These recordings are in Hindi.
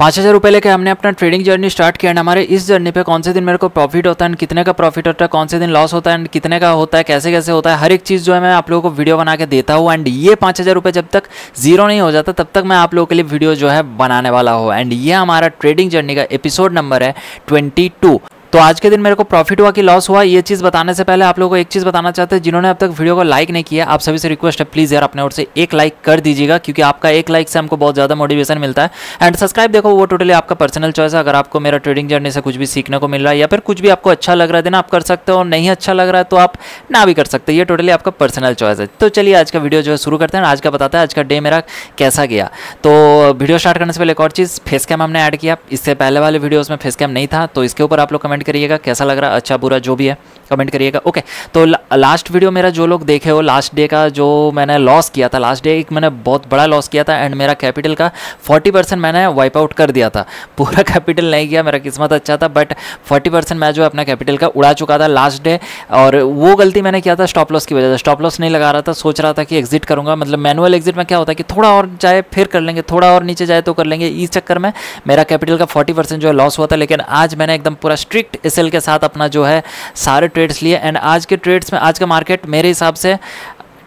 पाँच हज़ार रुपये लेकर हमने अपना ट्रेडिंग जर्नी स्टार्ट किया एंड हमारे इस जर्नी पे कौन से दिन मेरे को प्रॉफिट होता है कितने का प्रॉफिट होता है कौन से दिन लॉस होता है कितने का होता है कैसे कैसे होता है हर एक चीज़ जो है मैं आप लोगों को वीडियो बना के देता हूँ एंड ये पाँच हज़ार रुपये जब तक जीरो नहीं हो जाता तब तक मैं आप लोगों के लिए वीडियो जो है बनाने वाला हूँ एंड ये हमारा ट्रेडिंग जर्नी का एपिसोड नंबर है ट्वेंटी टू तो आज के दिन मेरे को प्रॉफिट हुआ कि लॉस हुआ ये चीज़ बताने से पहले आप लोगों को एक चीज़ बताना चाहते हैं जिन्होंने अब तक वीडियो को लाइक नहीं किया आप सभी से रिक्वेस्ट है प्लीज़ यार अपने ओर से एक लाइक कर दीजिएगा क्योंकि आपका एक लाइक से हमको बहुत ज़्यादा मोटिवेशन मिलता है एंड सब्सक्राइब देखो वो टोटली आपका पर्सनल चॉइस है अगर आपको मेरा ट्रेडिंग जर्नी से कुछ भी सीखने को मिल रहा है या फिर कुछ भी आपको अच्छा लग रहा है देना आप कर सकते हो नहीं अच्छा लग रहा है तो आप ना भी कर सकते ये टोटली आपका पर्सनल चॉइस है तो चलिए आज का वीडियो जो है शुरू करते हैं आज का बताते हैं आज का डे मेरा कैसा गया तो वीडियो स्टार्ट करने से पहले एक और चीज़ फेस कैम हमने ऐड किया इससे पहले वाले वीडियोज़ में फेस कैम नहीं था तो इसके ऊपर आप लोग कमेंट कमेंट करिएगा कैसा लग रहा अच्छा बुरा जो भी है कमेंट करिएगा ओके तो लास्ट वीडियो मेरा जो लोग देखे हो लास्ट डे का जो मैंने लॉस किया था लास्ट डे एक मैंने बहुत बड़ा लॉस किया था एंड मेरा कैपिटल का 40 परसेंट मैंने वाइप आउट कर दिया था पूरा कैपिटल नहीं गया मेरा किस्मत अच्छा था बट 40 परसेंट मैं जो अपना कैपिटल का उड़ा चुका था लास्ट डे और वो गलती मैंने किया था स्टॉप लॉस की वजह से स्टॉप लॉस नहीं लगा रहा था सोच रहा था कि एग्जिट करूँगा मतलब मैनुअल एग्जिट में क्या होता है कि थोड़ा और जाए फिर कर लेंगे थोड़ा और नीचे जाए तो कर लेंगे इस चक्कर में मेरा कैपिटल का फोर्टी जो है लॉस हुआ था लेकिन आज मैंने एकदम पूरा स्ट्रिक्ट एस के साथ अपना जो है सारे ट्रेड्स लिए एंड आज के ट्रेड्स में आज का मार्केट मेरे हिसाब से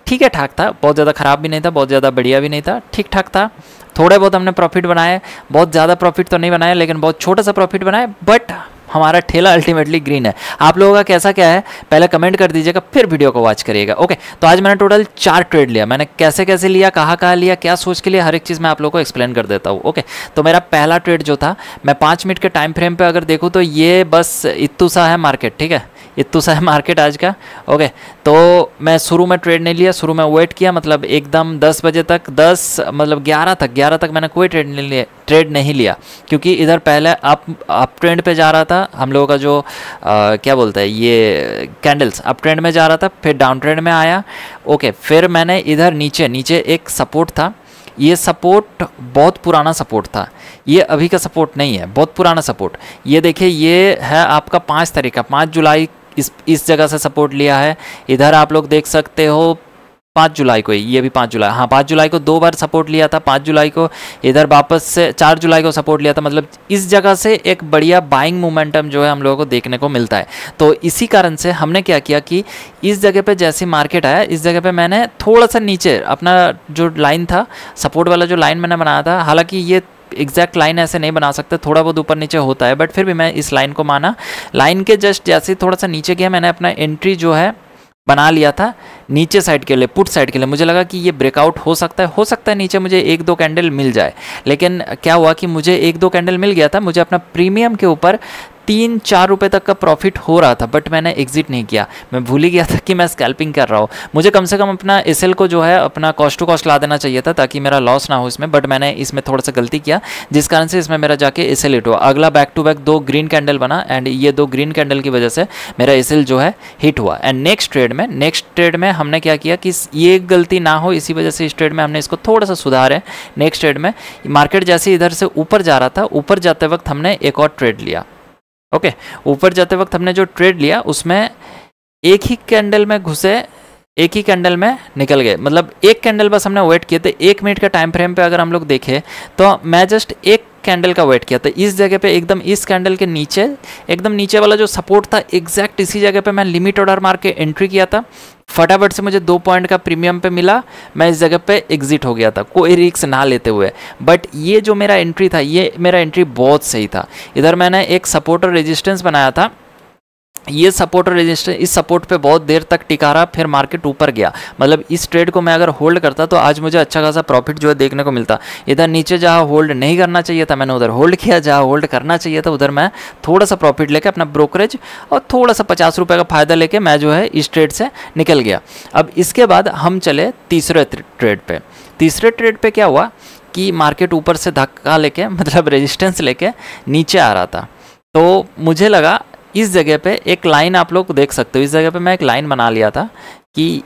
ठीक है ठाक था बहुत ज़्यादा ख़राब भी नहीं था बहुत ज़्यादा बढ़िया भी नहीं था ठीक ठाक था थोड़े बहुत हमने प्रॉफिट बनाए बहुत ज़्यादा प्रॉफिट तो नहीं बनाया लेकिन बहुत छोटा सा प्रॉफिट बनाए बट हमारा ठेला अल्टीमेटली ग्रीन है आप लोगों का कैसा क्या है पहले कमेंट कर दीजिएगा फिर वीडियो को वॉच करिएगा ओके तो आज मैंने टोटल चार ट्रेड लिया मैंने कैसे कैसे लिया कहाँ कहाँ लिया क्या सोच के लिए हर एक चीज़ मैं आप लोगों को एक्सप्लेन कर देता हूँ ओके तो मेरा पहला ट्रेड जो था मैं पाँच मिनट के टाइम फ्रेम पर अगर देखूँ तो ये बस इतू सा है मार्केट ठीक है इतू सा है मार्केट आज का ओके तो मैं शुरू में ट्रेड नहीं लिया शुरू में वेट किया मतलब एकदम 10 बजे तक 10 मतलब 11 तक 11 तक मैंने कोई ट्रेड नहीं लिया ट्रेड नहीं लिया क्योंकि इधर पहले अप अप ट्रेंड पे जा रहा था हम लोगों का जो आ, क्या बोलते हैं ये कैंडल्स अप ट्रेंड में जा रहा था फिर डाउन ट्रेंड में आया ओके फिर मैंने इधर नीचे नीचे एक सपोर्ट था ये सपोर्ट बहुत पुराना सपोर्ट था ये अभी का सपोर्ट नहीं है बहुत पुराना सपोर्ट ये देखिए ये है आपका पाँच तारीख का पाँच जुलाई इस इस जगह से सपोर्ट लिया है इधर आप लोग देख सकते हो पाँच जुलाई को ये भी पाँच जुलाई हाँ पाँच जुलाई को दो बार सपोर्ट लिया था पाँच जुलाई को इधर वापस से चार जुलाई को सपोर्ट लिया था मतलब इस जगह से एक बढ़िया बाइंग मोमेंटम जो है हम लोगों को देखने को मिलता है तो इसी कारण से हमने क्या किया कि इस जगह पे जैसे मार्केट आया इस जगह पे मैंने थोड़ा सा नीचे अपना जो लाइन था सपोर्ट वाला जो लाइन मैंने बनाया था हालांकि ये एग्जैक्ट लाइन ऐसे नहीं बना सकते थोड़ा बहुत ऊपर नीचे होता है बट फिर भी मैं इस लाइन को माना लाइन के जस्ट जैसे थोड़ा सा नीचे गया मैंने अपना एंट्री जो है बना लिया था नीचे साइड के लिए पुट साइड के लिए मुझे लगा कि ये ब्रेकआउट हो सकता है हो सकता है नीचे मुझे एक दो कैंडल मिल जाए लेकिन क्या हुआ कि मुझे एक दो कैंडल मिल गया था मुझे अपना प्रीमियम के ऊपर तीन चार रुपये तक का प्रॉफिट हो रहा था बट मैंने एग्जिट नहीं किया मैं भूल ही गया था कि मैं स्कैल्पिंग कर रहा हूँ मुझे कम से कम अपना एस को जो है अपना कॉस्ट टू कॉस्ट ला देना चाहिए था ताकि मेरा लॉस ना हो इसमें बट मैंने इसमें थोड़ा सा गलती किया जिस कारण से इसमें मेरा जाके एस एल हिट हुआ अगला बैक टू बैक दो ग्रीन कैंडल बना एंड ये दो ग्रीन कैंडल की वजह से मेरा एस जो है हिट हुआ एंड नेक्स्ट ट्रेड में नेक्स्ट ट्रेड में हमने क्या किया कि ये गलती ना हो इसी वजह से इस ट्रेड में हमने इसको थोड़ा सा सुधार है नेक्स्ट ट्रेड में मार्केट जैसे इधर से ऊपर जा रहा था ऊपर जाते वक्त हमने एक और ट्रेड लिया ओके ऊपर जाते वक्त हमने जो ट्रेड लिया उसमें एक ही कैंडल में घुसे एक ही कैंडल में निकल गए मतलब एक कैंडल बस हमने वेट किए थे एक मिनट का टाइम फ्रेम पे अगर हम लोग देखें तो मैं जस्ट एक कैंडल का वेट किया था तो इस जगह पे एकदम इस कैंडल के नीचे एकदम नीचे वाला जो सपोर्ट था एग्जैक्ट इसी जगह पे मैं लिमिट ऑर्डर मार के एंट्री किया था फटाफट से मुझे दो पॉइंट का प्रीमियम पे मिला मैं इस जगह पे एग्जिट हो गया था कोई रिक्स ना लेते हुए बट ये जो मेरा एंट्री था ये मेरा एंट्री बहुत सही था इधर मैंने एक सपोर्ट और रेजिस्टेंस बनाया था ये सपोर्ट और रेजिस्टेंस इस सपोर्ट पे बहुत देर तक टिका रहा फिर मार्केट ऊपर गया मतलब इस ट्रेड को मैं अगर होल्ड करता तो आज मुझे अच्छा खासा प्रॉफिट जो है देखने को मिलता इधर नीचे जहाँ होल्ड नहीं करना चाहिए था मैंने उधर होल्ड किया जहाँ होल्ड करना चाहिए था उधर मैं थोड़ा सा प्रॉफिट लेकर अपना ब्रोकरेज और थोड़ा सा पचास रुपये का फ़ायदा लेके मैं जो है इस ट्रेड से निकल गया अब इसके बाद हम चले तीसरे ट्रेड पर तीसरे ट्रेड पर क्या हुआ कि मार्केट ऊपर से धक्का लेके मतलब रेजिस्टेंस लेके नीचे आ रहा था तो मुझे लगा इस जगह पे एक लाइन आप लोग देख सकते हो इस जगह पे मैं एक लाइन बना लिया था कि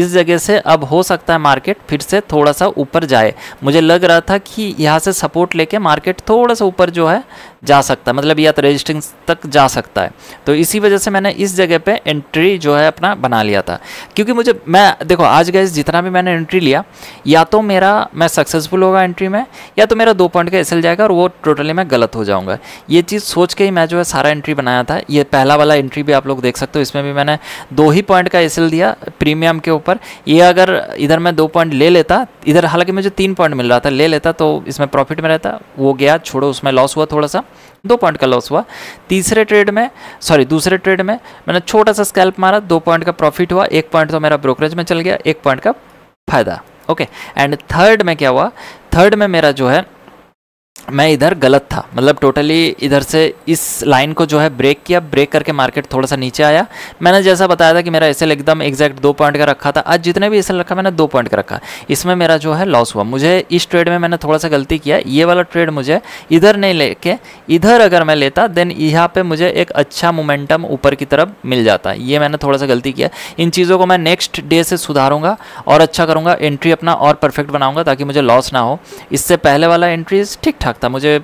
इस जगह से अब हो सकता है मार्केट फिर से थोड़ा सा ऊपर जाए मुझे लग रहा था कि यहाँ से सपोर्ट लेके मार्केट थोड़ा सा ऊपर जो है जा सकता है मतलब या तो रजिस्ट्रिंग तक जा सकता है तो इसी वजह से मैंने इस जगह पे एंट्री जो है अपना बना लिया था क्योंकि मुझे मैं देखो आज गए जितना भी मैंने एंट्री लिया या तो मेरा मैं सक्सेसफुल होगा एंट्री में या तो मेरा दो पॉइंट का एसल जाएगा और वो टोटली मैं गलत हो जाऊँगा ये चीज़ सोच के ही मैं जो है सारा एंट्री बनाया था ये पहला वाला एंट्री भी आप लोग देख सकते हो इसमें भी मैंने दो ही पॉइंट का एसल दिया प्रीमियम के ऊपर ये अगर इधर मैं दो पॉइंट ले लेता इधर हालांकि मुझे तीन पॉइंट मिल रहा था ले लेता तो इसमें प्रॉफिट में रहता वो गया छोड़ो उसमें लॉस हुआ थोड़ा सा दो पॉइंट का लॉस हुआ तीसरे ट्रेड में सॉरी दूसरे ट्रेड में मैंने छोटा सा स्कैल्प मारा दो पॉइंट का प्रॉफिट हुआ एक पॉइंट तो मेरा ब्रोकरेज में चल गया एक पॉइंट का फायदा ओके एंड थर्ड में क्या हुआ थर्ड में मेरा जो है मैं इधर गलत था मतलब टोटली इधर से इस लाइन को जो है ब्रेक किया ब्रेक करके मार्केट थोड़ा सा नीचे आया मैंने जैसा बताया था कि मेरा एस एकदम एग्जैक्ट दो पॉइंट का रखा था आज जितने भी एस रखा मैंने दो पॉइंट का रखा इसमें मेरा जो है लॉस हुआ मुझे इस ट्रेड में मैंने थोड़ा सा गलती किया ये वाला ट्रेड मुझे इधर नहीं लेके इधर अगर मैं लेता देन यहाँ पर मुझे एक अच्छा मोमेंटम ऊपर की तरफ मिल जाता ये मैंने थोड़ा सा गलती किया इन चीज़ों को मैं नेक्स्ट डे से सुधारूंगा और अच्छा करूँगा एंट्री अपना और परफेक्ट बनाऊँगा ताकि मुझे लॉस ना हो इससे पहले वाला एंट्रीज ठीक ठाक था मुझे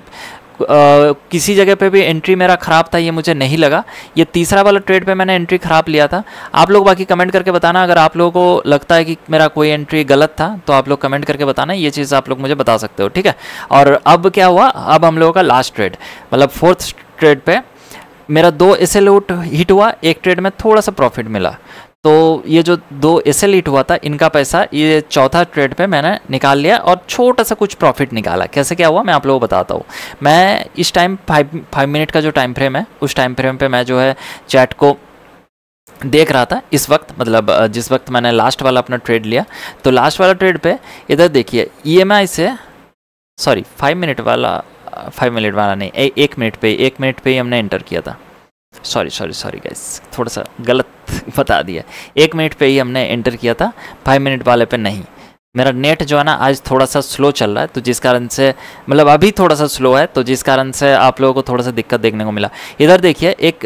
Uh, किसी जगह पे भी एंट्री मेरा ख़राब था ये मुझे नहीं लगा ये तीसरा वाला ट्रेड पे मैंने एंट्री ख़राब लिया था आप लोग बाकी कमेंट करके बताना अगर आप लोगों को लगता है कि मेरा कोई एंट्री गलत था तो आप लोग कमेंट करके बताना ये चीज़ आप लोग मुझे बता सकते हो ठीक है और अब क्या हुआ अब हम लोगों का लास्ट ट्रेड मतलब फोर्थ ट्रेड पर मेरा दो एस हिट हुआ एक ट्रेड में थोड़ा सा प्रॉफिट मिला तो ये जो दो लीट हुआ था इनका पैसा ये चौथा ट्रेड पे मैंने निकाल लिया और छोटा सा कुछ प्रॉफिट निकाला कैसे क्या हुआ मैं आप लोगों को बताता हूँ मैं इस टाइम फाइव फाइव मिनट का जो टाइम फ्रेम है उस टाइम फ्रेम पे मैं जो है चैट को देख रहा था इस वक्त मतलब जिस वक्त मैंने लास्ट वाला अपना ट्रेड लिया तो लास्ट वाला ट्रेड पर इधर देखिए ई e से सॉरी फाइव मिनट वाला फाइव मिनट वाला नहीं ए, एक मिनट पर एक मिनट पर ही हमने एंटर किया था सॉरी सॉरी सॉरी गाइस थोड़ा सा गलत बता दिया एक मिनट पे ही हमने एंटर किया था फाइव मिनट वाले पे नहीं मेरा नेट जो है ना आज थोड़ा सा स्लो चल रहा है तो जिस कारण से मतलब अभी थोड़ा सा स्लो है तो जिस कारण से आप लोगों को थोड़ा सा दिक्कत देखने को मिला इधर देखिए एक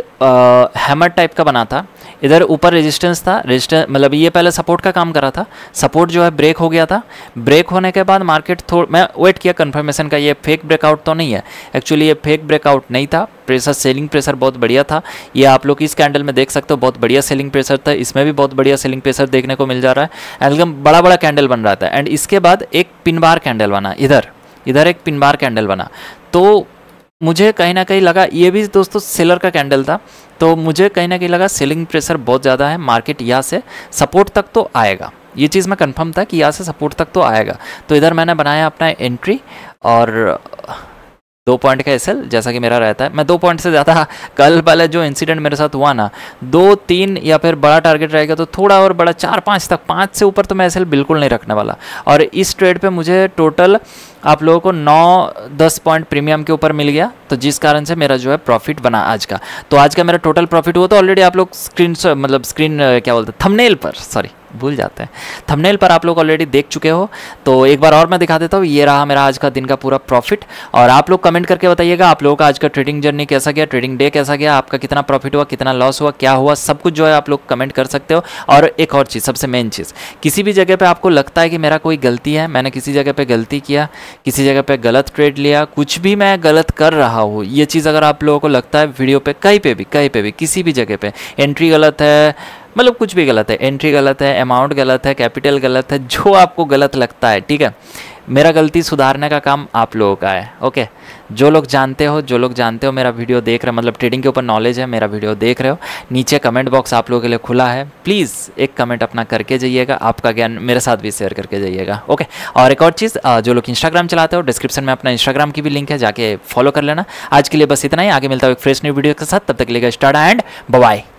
हैमर टाइप का बना था इधर ऊपर रेजिस्टेंस था रेजिस्टेंस मतलब ये पहले सपोर्ट का काम कर रहा था सपोर्ट जो है ब्रेक हो गया था ब्रेक होने के बाद मार्केट थोड़ा मैं वेट किया कन्फर्मेशन का ये फेक ब्रेकआउट तो नहीं है एक्चुअली ये फेक ब्रेकआउट नहीं था प्रेशर सेलिंग प्रेशर बहुत बढ़िया था ये आप लोग इस कैंडल में देख सकते हो बहुत बढ़िया सेलिंग प्रेशर था इसमें भी बहुत बढ़िया सेलिंग प्रेशर देखने को मिल जा रहा है एकदम बड़ा बड़ा कैंडल बन रहा था एंड इसके बाद एक पिनबार कैंडल बना इधर इधर एक पिनबार कैंडल बना तो मुझे कहीं ना कहीं लगा ये भी दोस्तों सेलर का कैंडल था तो मुझे कहीं ना कहीं लगा सेलिंग प्रेशर बहुत ज़्यादा है मार्केट यहाँ से सपोर्ट तक तो आएगा ये चीज़ मैं कंफर्म था कि यहाँ से सपोर्ट तक तो आएगा तो इधर मैंने बनाया अपना एंट्री और दो पॉइंट का एसएल जैसा कि मेरा रहता है मैं दो पॉइंट से ज़्यादा कल वाला जो इंसिडेंट मेरे साथ हुआ ना दो तीन या फिर बड़ा टारगेट रहेगा तो थोड़ा और बड़ा चार पाँच तक पाँच से ऊपर तो मैं एसएल बिल्कुल नहीं रखने वाला और इस ट्रेड पे मुझे टोटल आप लोगों को नौ दस पॉइंट प्रीमियम के ऊपर मिल गया तो जिस कारण से मेरा जो है प्रॉफिट बना आज का तो आज का मेरा टोटल प्रॉफिट हुआ तो ऑलरेडी आप लोग स्क्रीन मतलब स्क्रीन क्या बोलते थमनेल पर सॉरी भूल जाते हैं थंबनेल पर आप लोग ऑलरेडी देख चुके हो तो एक बार और मैं दिखा देता हूँ ये रहा मेरा आज का दिन का पूरा प्रॉफिट और आप लोग कमेंट करके बताइएगा आप लोगों का आज का ट्रेडिंग जर्नी कैसा गया ट्रेडिंग डे कैसा गया आपका कितना प्रॉफिट हुआ कितना लॉस हुआ क्या हुआ सब कुछ जो है आप लोग कमेंट कर सकते हो और एक और चीज़ सबसे मेन चीज़ किसी भी जगह पर आपको लगता है कि मेरा कोई गलती है मैंने किसी जगह पर गलती किया किसी जगह पर गलत ट्रेड लिया कुछ भी मैं गलत कर रहा हूँ ये चीज़ अगर आप लोगों को लगता है वीडियो पर कहीं पर भी कहीं पर भी किसी भी जगह पर एंट्री गलत है मतलब कुछ भी गलत है एंट्री गलत है अमाउंट गलत है कैपिटल गलत है जो आपको गलत लगता है ठीक है मेरा गलती सुधारने का काम आप लोगों का है ओके जो लोग जानते हो जो लोग जानते हो मेरा वीडियो देख रहे हो मतलब ट्रेडिंग के ऊपर नॉलेज है मेरा वीडियो देख रहे हो नीचे कमेंट बॉक्स आप लोगों के लिए खुला है प्लीज़ एक कमेंट अपना करके जाइएगा आपका ज्ञान मेरे साथ भी शेयर करके जाइएगा ओके और एक और चीज़ जो लोग इंस्टाग्राम चलाते हो डिस्क्रिप्शन में अपना इंस्टाग्राम की भी लिंक है जाके फॉलो कर लेना आज के लिए बस इतना ही आगे मिलता हूँ एक फ्रेश न्यू वीडियो के साथ तब तक लेगा स्टार्ट एंड बाय